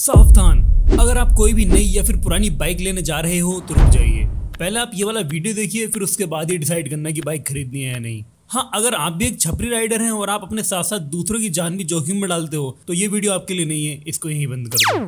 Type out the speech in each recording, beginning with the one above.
सावधान अगर आप कोई भी नई या फिर पुरानी बाइक लेने जा रहे हो तो रुक जाइए पहले आप ये वाला वीडियो देखिए फिर उसके बाद ही डिसाइड करना कि बाइक खरीदनी है या नहीं हाँ अगर आप भी एक छपरी राइडर हैं और आप अपने साथ साथ दूसरों की जान भी जोखिम में डालते हो तो ये वीडियो आपके लिए नहीं है इसको यहीं बंद करो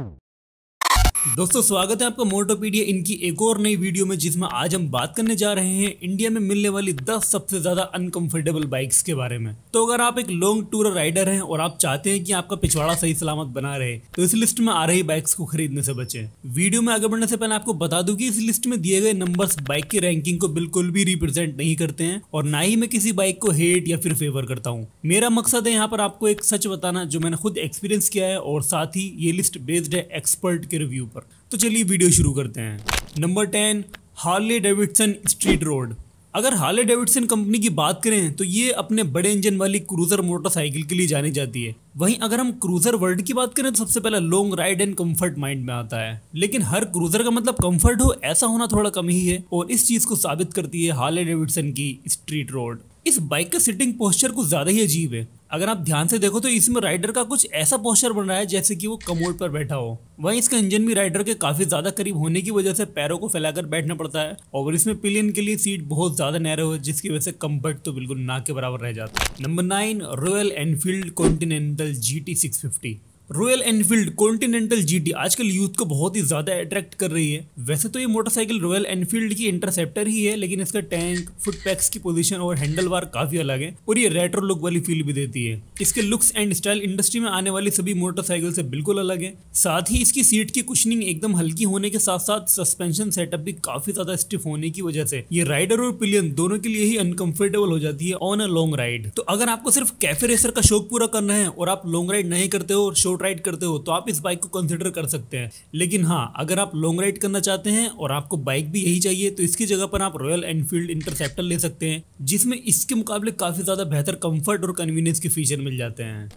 दोस्तों स्वागत है आपका मोटोपीडिया इनकी एक और नई वीडियो में जिसमें आज हम बात करने जा रहे हैं इंडिया में मिलने वाली 10 सबसे ज्यादा अनकंफर्टेबल बाइक्स के बारे में तो अगर आप एक लॉन्ग टूर राइडर हैं और आप चाहते हैं कि आपका पिछवाड़ा सही सलामत बना रहे तो इस लिस्ट में आ रही बाइक्स को खरीदने से बचे वीडियो में आगे बढ़ने से पहले आपको बता दू की इस लिस्ट में दिए गए नंबर बाइक की रैंकिंग को बिल्कुल भी रिप्रेजेंट नहीं करते हैं और ना ही मैं किसी बाइक को हेट या फिर फेवर करता हूँ मेरा मकसद है यहाँ पर आपको एक सच बताना जो मैंने खुद एक्सपीरियंस किया है और साथ ही ये लिस्ट बेस्ड है एक्सपर्ट के रिव्यू पर तो चलिए वीडियो शुरू करते हैं number ten Harley Davidson Street Rod अगर हार्ले डेविडसन कंपनी की बात करें तो ये अपने बड़े इंजन वाली क्रूजर मोटरसाइकिल के लिए जानी जाती है वहीं अगर हम क्रूजर वर्ल्ड की बात करें तो सबसे पहले long ride and comfort mind में आता है लेकिन हर क्रूजर का मतलब कंफर्ट हो ऐसा होना थोड़ा कम ही है और इस चीज को साबित करती है हार्ले डेविडसन की स्ट्रीट रोड इस बाइक का सिटिंग पोस्चर कुछ ज्यादा ही अजीब है अगर आप ध्यान से देखो तो इसमें राइडर का कुछ ऐसा पोस्चर बन रहा है जैसे कि वो कमोड पर बैठा हो वहीं इसका इंजन भी राइडर के काफी ज्यादा करीब होने की वजह से पैरों को फैलाकर बैठना पड़ता है और इसमें पिलियन के लिए सीट बहुत ज्यादा नैरो है जिसकी वजह से कम्फर्ट तो बिल्कुल ना के बराबर रह जाता है number nine Royal Enfield Continental G T six fifty Royal Enfield Continental GT आजकल यूथ को बहुत ही ज्यादा अट्रैक्ट कर रही है वैसे तो ये मोटरसाइकिल रॉयल एनफील्ड की इंटरसेप्टर ही है लेकिन इसका टैंक फुट पैक्स की पोजीशन और हैंडल बार काफी अलग है और ये रेट्रो लुक वाली फील भी देती है इसके लुक्स एंड स्टाइल इंडस्ट्री में आने वाली सभी मोटरसाइकिल से बिल्कुल अलग है साथ ही इसकी सीट की कुशनिंग एकदम हल्की होने के साथ साथ सस्पेंशन सेटअप भी काफी ज्यादा स्टिफ होने की वजह से ये राइडर और पिलियन दोनों के लिए ही अनकंफर्टेबल हो जाती है ऑन अ लॉन्ग राइड तो अगर आपको सिर्फ कैफे रेसर का शौक पूरा करना है और आप लॉन्ग राइड नहीं करते हो और शॉर्ट राइड करते हो तो आप इस बाइक को कंसिडर कर सकते हैं लेकिन हाँ अगर आप लॉन्ग राइड करना चाहते हैं और आपको बाइक भी यही चाहिए तो इसकी जगह पर आप रॉयल एनफील्ड इंटरसेप्टर ले सकते हैं जिसमें इसके मुकाबले काफ़ी ज़्यादा बेहतर कम्फर्ट और कन्वीनियंस के फीचर मिल जाते हैं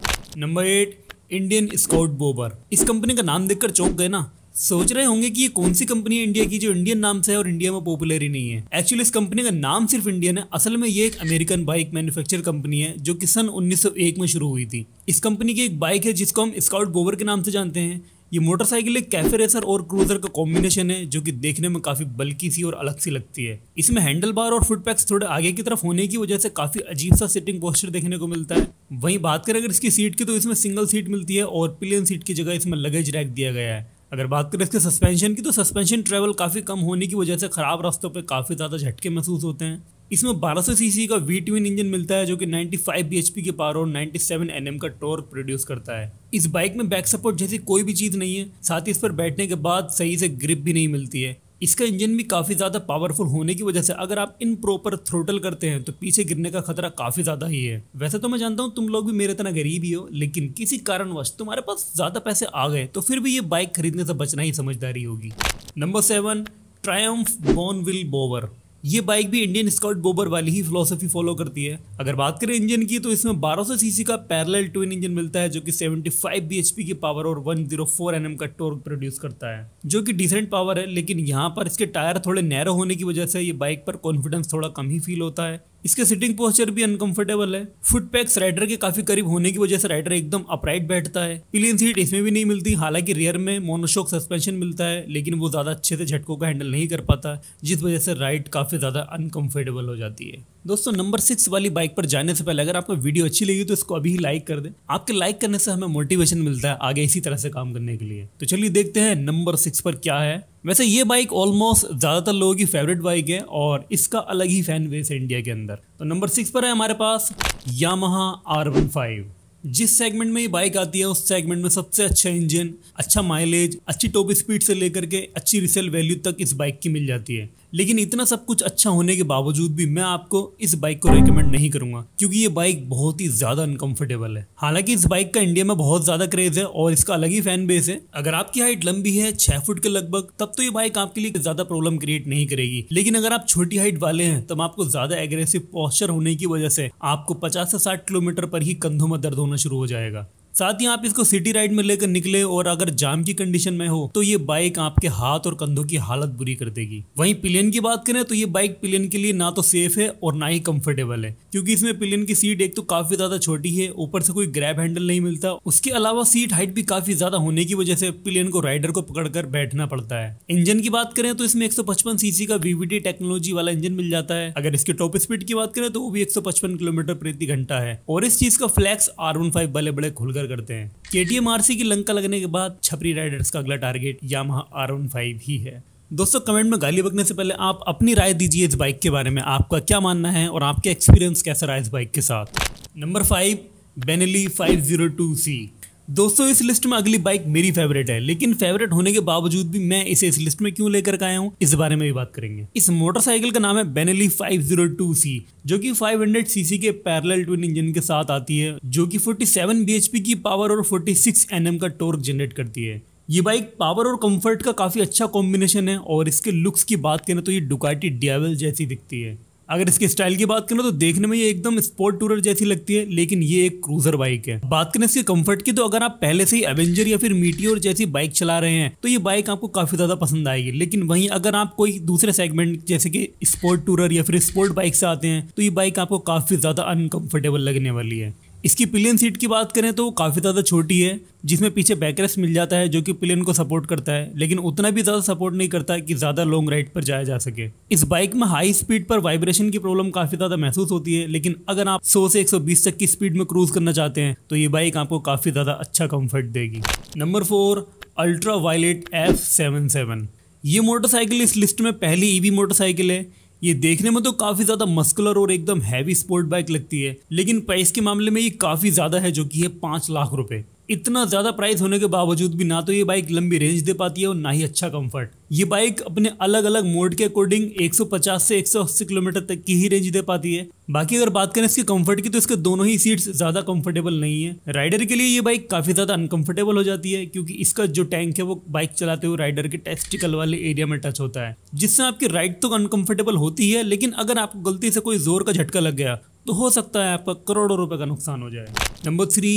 number eight Indian Scout Bobber इस कंपनी का नाम देखकर चौंक गए ना सोच रहे होंगे कि ये कौन सी कंपनी है इंडिया की जो इंडियन नाम से है और इंडिया में पॉपुलर ही नहीं है एक्चुअली इस कंपनी का नाम सिर्फ इंडियन है असल में ये एक अमेरिकन बाइक मैन्युफैक्चर कंपनी है जो कि सन 1901 में शुरू हुई थी इस कंपनी की एक बाइक है जिसको हम स्काउट गोवर के नाम से जानते हैं ये मोटरसाइकिल एक कैफे रेसर और क्रूजर का कॉम्बिनेशन है जो कि देखने में काफी बल्कि सी और अलग सी लगती है इसमें हैंडल बार और फुट पैक्स थोड़े आगे की तरफ होने की वजह से काफी अजीब सा सिटिंग पोस्टर देखने को मिलता है वहीं बात करें अगर इसकी सीट की तो इसमें सिंगल सीट मिलती है और प्लेन सीट की जगह इसमें लगेज रैक दिया गया है अगर बात करें इसके सस्पेंशन की तो सस्पेंशन ट्रेवल काफ़ी कम होने की वजह से ख़राब रास्तों पर काफ़ी ज़्यादा झटके महसूस होते हैं इसमें 1200 सीसी का वी ट्विन इंजन मिलता है जो कि 95 bhp के पावर और 97 nm का टॉर्क प्रोड्यूस करता है इस बाइक में बैक सपोर्ट जैसी कोई भी चीज़ नहीं है साथ ही इस पर बैठने के बाद सही से ग्रिप भी नहीं मिलती है इसका इंजन भी काफ़ी ज़्यादा पावरफुल होने की वजह से अगर आप इन प्रॉपर थ्रोटल करते हैं तो पीछे गिरने का खतरा काफ़ी ज़्यादा ही है वैसे तो मैं जानता हूँ तुम लोग भी मेरे तरह गरीब ही हो लेकिन किसी कारणवश तुम्हारे पास ज़्यादा पैसे आ गए तो फिर भी ये बाइक खरीदने से बचना ही समझदारी होगी नंबर सेवन ट्रायम्फ विल बोवर ये बाइक भी इंडियन स्काउट बोबर वाली ही फिलोसफी फॉलो करती है अगर बात करें इंजन की तो इसमें 1200 सीसी का पैरेलल ट्विन इंजन मिलता है जो कि 75 bhp की पावर और 104 एनएम का टॉर्क प्रोड्यूस करता है जो कि डिसेंट पावर है लेकिन यहाँ पर इसके टायर थोड़े नैरो होने की वजह से ये बाइक पर कॉन्फिडेंस थोड़ा कम ही फील होता है इसके सिटिंग पोस्चर भी अनकंफर्टेबल है फुट पैक्स राइडर के काफी करीब होने की वजह से राइडर एकदम अपराइट बैठता है प्लेन सीट इसमें भी नहीं मिलती हालांकि रियर में मोनोशोक सस्पेंशन मिलता है लेकिन वो ज्यादा अच्छे से झटकों का हैंडल नहीं कर पाता जिस वजह से राइड काफी ज्यादा अनकंफर्टेबल हो जाती है दोस्तों नंबर सिक्स वाली बाइक पर जाने से पहले अगर आपको वीडियो अच्छी लगी तो इसको अभी ही लाइक कर दें आपके लाइक करने से हमें मोटिवेशन मिलता है आगे इसी तरह से काम करने के लिए तो चलिए देखते हैं नंबर सिक्स पर क्या है वैसे ये बाइक ऑलमोस्ट ज़्यादातर लोगों की फेवरेट बाइक है और इसका अलग ही फैन बेस है इंडिया के अंदर तो नंबर सिक्स पर है हमारे पास यामहा आर वन फाइव जिस सेगमेंट में ये बाइक आती है उस सेगमेंट में सबसे अच्छा इंजन अच्छा माइलेज अच्छी टॉप स्पीड से लेकर के अच्छी रिसेल वैल्यू तक इस बाइक की मिल जाती है लेकिन इतना सब कुछ अच्छा होने के बावजूद भी मैं आपको इस बाइक को रिकमेंड नहीं करूंगा क्योंकि ये बाइक बहुत ही ज्यादा अनकंफर्टेबल है हालांकि इस बाइक का इंडिया में बहुत ज्यादा क्रेज है और इसका अलग ही फैन बेस है अगर आपकी हाइट लंबी है छह फुट के लगभग तब तो ये बाइक आपके लिए ज्यादा प्रॉब्लम क्रिएट नहीं करेगी लेकिन अगर आप छोटी हाइट वाले हैं तब आपको ज्यादा एग्रेसिव पॉस्चर होने की वजह से आपको पचास से साठ किलोमीटर पर ही कंधों में दर्द होना शुरू हो जाएगा साथ ही आप इसको सिटी राइड में लेकर निकले और अगर जाम की कंडीशन में हो तो ये बाइक आपके हाथ और कंधों की हालत बुरी कर देगी वहीं पिलियन की बात करें तो ये बाइक पिलियन के लिए ना तो सेफ है और ना ही कंफर्टेबल है क्योंकि इसमें पिलियन की सीट एक तो काफी ज्यादा छोटी है ऊपर से कोई ग्रैब हैंडल नहीं मिलता उसके अलावा सीट हाइट भी काफी ज्यादा होने की वजह से पिलियन को राइडर को पकड़कर बैठना पड़ता है इंजन की बात करें तो इसमें एक सीसी का वीवीटी टेक्नोलॉजी वाला इंजन मिल जाता है अगर इसके टॉप स्पीड की बात करें तो वो भी एक किलोमीटर प्रति घंटा है और इस चीज का फ्लैक्स आर वन फाइव बड़े बड़े खुलकर जिक्र करते हैं के टी एम की लंका लगने के बाद छपरी राइडर्स का अगला टारगेट यामहा आर फाइव ही है दोस्तों कमेंट में गाली बकने से पहले आप अपनी राय दीजिए इस बाइक के बारे में आपका क्या मानना है और आपके एक्सपीरियंस कैसा रहा इस बाइक के साथ number five Benelli five zero two C दोस्तों इस लिस्ट में अगली बाइक मेरी फेवरेट है लेकिन फेवरेट होने के बावजूद भी मैं इसे इस लिस्ट में क्यों लेकर आया हूँ इस बारे में भी बात करेंगे इस मोटरसाइकिल का नाम है बेनेली 502C जो कि 500 सीसी के पैरेलल ट्विन इंजन के साथ आती है जो कि 47 बीएचपी की पावर और 46 nm का टोर्क जनरेट करती है ये बाइक पावर और कंफर्ट का काफ़ी अच्छा कॉम्बिनेशन है और इसके लुक्स की बात करें तो ये डुकाटी डियावल जैसी दिखती है अगर इसके स्टाइल की बात करें तो देखने में ये एकदम स्पोर्ट टूरर जैसी लगती है लेकिन ये एक क्रूजर बाइक है बात करें इसके कंफर्ट की तो अगर आप पहले से ही एवेंजर या फिर मीटियोर जैसी बाइक चला रहे हैं तो ये बाइक आपको काफी ज्यादा पसंद आएगी लेकिन वहीं अगर आप कोई दूसरे सेगमेंट जैसे कि स्पोर्ट टूरर या फिर स्पोर्ट बाइक से आते हैं तो ये बाइक आपको काफी ज्यादा अनकंफर्टेबल लगने वाली है इसकी पिलियन सीट की बात करें तो काफ़ी ज़्यादा छोटी है जिसमें पीछे बैकरेस्ट मिल जाता है जो कि पिलियन को सपोर्ट करता है लेकिन उतना भी ज़्यादा सपोर्ट नहीं करता कि ज़्यादा लॉन्ग राइड पर जाया जा सके इस बाइक में हाई स्पीड पर वाइब्रेशन की प्रॉब्लम काफ़ी ज़्यादा महसूस होती है लेकिन अगर आप 100 से 120 तक की स्पीड में क्रूज़ करना चाहते हैं तो ये बाइक आपको काफ़ी ज़्यादा अच्छा कम्फर्ट देगी number four ultra violet F seven seven ये मोटरसाइकिल इस लिस्ट में पहली ई e मोटरसाइकिल है ये देखने में तो काफी ज्यादा मस्कुलर और एकदम हैवी स्पोर्ट बाइक लगती है लेकिन प्राइस के मामले में ये काफी ज्यादा है जो कि है पांच लाख रुपए इतना ज़्यादा प्राइस होने के बावजूद भी ना तो ये बाइक लंबी रेंज दे पाती है और ना ही अच्छा कंफर्ट ये बाइक अपने अलग अलग मोड के अकॉर्डिंग 150 से 180 किलोमीटर तक की ही रेंज दे पाती है बाकी अगर बात करें इसके कंफर्ट की तो इसके दोनों ही सीट्स ज़्यादा कंफर्टेबल नहीं है राइडर के लिए ये बाइक काफ़ी ज़्यादा अनकंफर्टेबल हो जाती है क्योंकि इसका जो टैंक है वो बाइक चलाते हुए राइडर के टेस्टिकल वाले एरिया में टच होता है जिससे आपकी राइड तो अनकंफर्टेबल होती है लेकिन अगर आपको गलती से कोई जोर का झटका लग गया तो हो सकता है आपका करोड़ों रुपए का नुकसान हो जाए number three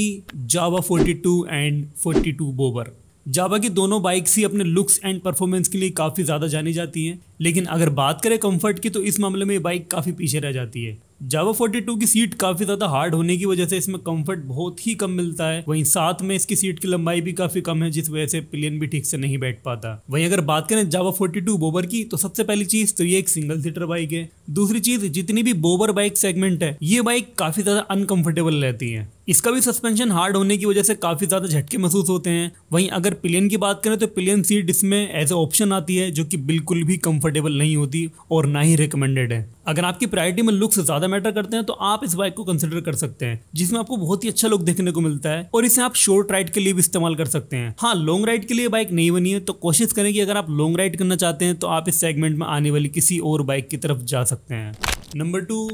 Jawa 42 and 42 Bobber Jawa की दोनों बाइक्स ही अपने लुक्स एंड परफॉर्मेंस के लिए काफ़ी ज़्यादा जानी जाती हैं लेकिन अगर बात करें कंफर्ट की तो इस मामले में ये बाइक काफ़ी पीछे रह जाती है जावा 42 की सीट काफी ज्यादा हार्ड होने की वजह से इसमें कंफर्ट बहुत ही कम मिलता है वहीं साथ में इसकी सीट की लंबाई भी काफी कम है जिस वजह से प्लेन भी ठीक से नहीं बैठ पाता वहीं अगर बात करें जावा 42 बोबर की तो सबसे पहली चीज तो ये एक सिंगल सीटर बाइक है दूसरी चीज जितनी भी बोबर बाइक सेगमेंट है ये बाइक काफी ज्यादा अनकंफर्टेबल रहती है इसका भी सस्पेंशन हार्ड होने की वजह से काफ़ी ज़्यादा झटके महसूस होते हैं वहीं अगर पिलियन की बात करें तो पिलियन सीट इसमें एज ए ऑप्शन आती है जो कि बिल्कुल भी कंफर्टेबल नहीं होती और ना ही रिकमेंडेड है अगर आपकी प्रायोरिटी में लुक्स ज़्यादा मैटर करते हैं तो आप इस बाइक को कंसिडर कर सकते हैं जिसमें आपको बहुत ही अच्छा लुक देखने को मिलता है और इसे आप शॉर्ट राइड के लिए भी इस्तेमाल कर सकते हैं हाँ लॉन्ग राइड के लिए बाइक नहीं बनी है तो कोशिश करें कि अगर आप लॉन्ग राइड करना चाहते हैं तो आप इस सेगमेंट में आने वाली किसी और बाइक की तरफ जा सकते हैं number two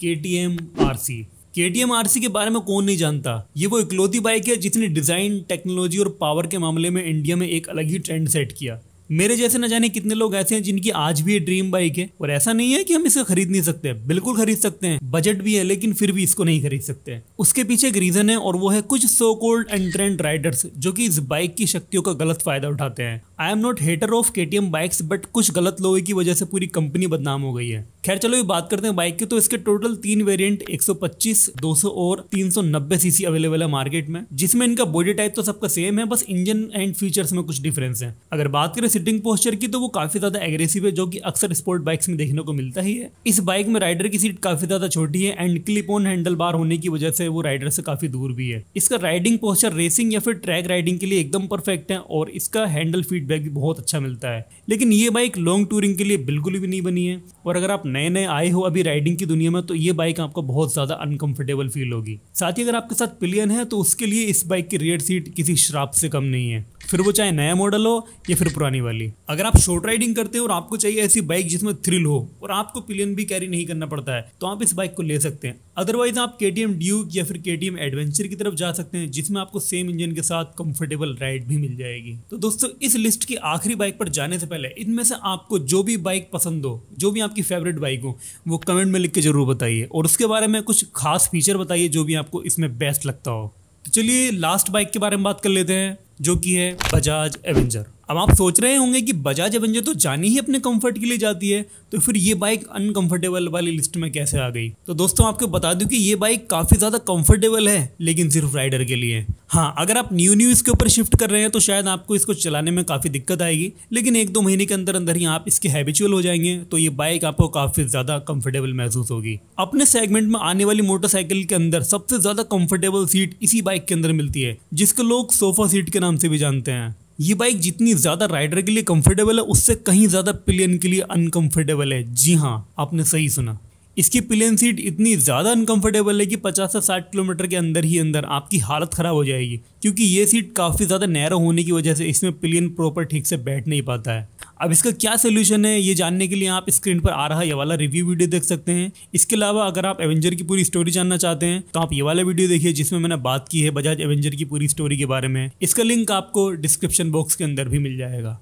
K T M R C K T M R C के बारे में कौन नहीं जानता ये वो इकलौती बाइक है जिसने डिज़ाइन टेक्नोलॉजी और पावर के मामले में इंडिया में एक अलग ही ट्रेंड सेट किया मेरे जैसे न जाने कितने लोग ऐसे हैं जिनकी आज भी ये ड्रीम बाइक है और ऐसा नहीं है कि हम इसे खरीद नहीं सकते बिल्कुल खरीद सकते हैं बजट भी है लेकिन फिर भी इसको नहीं खरीद सकते उसके पीछे एक रीजन है और वो है कुछ सो कोल्ड ट्रेंड राइडर्स जो कि इस बाइक की शक्तियों का गलत फायदा उठाते हैं I am not hater of K T M bikes but कुछ गलत लोगों की वजह से पूरी कंपनी बदनाम हो गई है खैर चलो ये बात करते हैं बाइक की तो इसके टोटल तीन वेरिएंट 125, 200 और 390 सीसी अवेलेबल है मार्केट में जिसमें इनका बॉडी टाइप तो सबका सेम है बस इंजन एंड फीचर्स में कुछ डिफरेंस है अगर बात करें सिटिंग पोस्चर की तो वो काफी ज्यादा एग्रेसिव है जो की अक्सर स्पोर्ट बाइक्स में देखने को मिलता ही है इस बाइक में राइडर की सीट काफी ज्यादा छोटी है and clip on handle bar होने की वजह से वो राइडर से काफी दूर भी है इसका राइडिंग पोस्चर रेसिंग या फिर ट्रैक राइडिंग के लिए एकदम परफेक्ट है और इसका हैंडल फीड फीडबैक भी बहुत अच्छा मिलता है लेकिन ये बाइक लॉन्ग टूरिंग के लिए बिल्कुल भी नहीं बनी है और अगर आप नए नए आए हो अभी राइडिंग की दुनिया में तो ये बाइक आपको बहुत ज़्यादा अनकम्फर्टेबल फील होगी साथ ही अगर आपके साथ पिलियन है तो उसके लिए इस बाइक की रेयर सीट किसी श्राप से कम नहीं है फिर वो चाहे नया मॉडल हो या फिर पुरानी वाली अगर आप शॉर्ट राइडिंग करते हो और आपको चाहिए ऐसी बाइक जिसमें थ्रिल हो और आपको पिलियन भी कैरी नहीं करना पड़ता है तो आप इस बाइक को ले सकते हैं अदरवाइज आप के टी ड्यूक या फिर के टी एडवेंचर की तरफ जा सकते हैं जिसमें आपको सेम इंजन के साथ कंफर्टेबल राइड भी मिल जाएगी तो दोस्तों इस लिस्ट की आखिरी बाइक पर जाने से पहले इनमें से आपको जो भी बाइक पसंद हो जो भी आपकी फेवरेट बाइक हो वो कमेंट में लिख के जरूर बताइए और उसके बारे में कुछ खास फीचर बताइए जो भी आपको इसमें बेस्ट लगता हो तो चलिए लास्ट बाइक के बारे में बात कर लेते हैं जो कि है बजाज एवेंजर अब आप सोच रहे होंगे कि बजाज एवेंजर तो जानी ही अपने कंफर्ट के लिए जाती है तो फिर ये बाइक अनकंफर्टेबल वाली लिस्ट में कैसे आ गई तो दोस्तों आपको बता दूं कि ये बाइक काफ़ी ज़्यादा कंफर्टेबल है लेकिन सिर्फ राइडर के लिए हाँ अगर आप न्यू न्यू इसके ऊपर शिफ्ट कर रहे हैं तो शायद आपको इसको चलाने में काफ़ी दिक्कत आएगी लेकिन एक दो महीने के अंदर अंदर ही आप इसके हैबिचुअल हो जाएंगे तो ये बाइक आपको काफ़ी ज़्यादा कंफर्टेबल महसूस होगी अपने सेगमेंट में आने वाली मोटरसाइकिल के अंदर सबसे ज़्यादा कंफर्टेबल सीट इसी बाइक के अंदर मिलती है जिसको लोग सोफा सीट के नाम से भी जानते हैं ये बाइक जितनी ज़्यादा राइडर के लिए कंफर्टेबल है उससे कहीं ज़्यादा पिलियन के लिए अनकंफर्टेबल है जी हाँ आपने सही सुना इसकी पिलियन सीट इतनी ज़्यादा अनकंफर्टेबल है कि 50 से 60 किलोमीटर के अंदर ही अंदर आपकी हालत ख़राब हो जाएगी क्योंकि ये सीट काफ़ी ज़्यादा नैरो होने की वजह से इसमें पिलियन प्रॉपर ठीक से बैठ नहीं पाता है अब इसका क्या सोल्यूशन है ये जानने के लिए आप स्क्रीन पर आ रहा ये वाला रिव्यू वीडियो देख सकते हैं इसके अलावा अगर आप एवेंजर की पूरी स्टोरी जानना चाहते हैं तो आप ये वाला वीडियो देखिए जिसमें मैंने बात की है बजाज एवेंजर की पूरी स्टोरी के बारे में इसका लिंक आपको डिस्क्रिप्शन बॉक्स के अंदर भी मिल जाएगा